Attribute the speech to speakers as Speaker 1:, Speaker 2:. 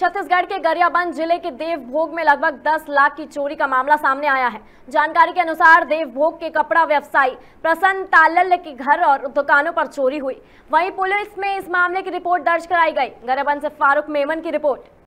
Speaker 1: छत्तीसगढ़ के गरियाबंद जिले के देवभोग में लगभग 10 लाख की चोरी का मामला सामने आया है जानकारी के अनुसार देवभोग के कपड़ा व्यवसायी प्रसन्न तालल्य के घर और दुकानों पर चोरी हुई वहीं पुलिस में इस मामले की रिपोर्ट दर्ज कराई गई गरियाबंद से फारूक मेमन की रिपोर्ट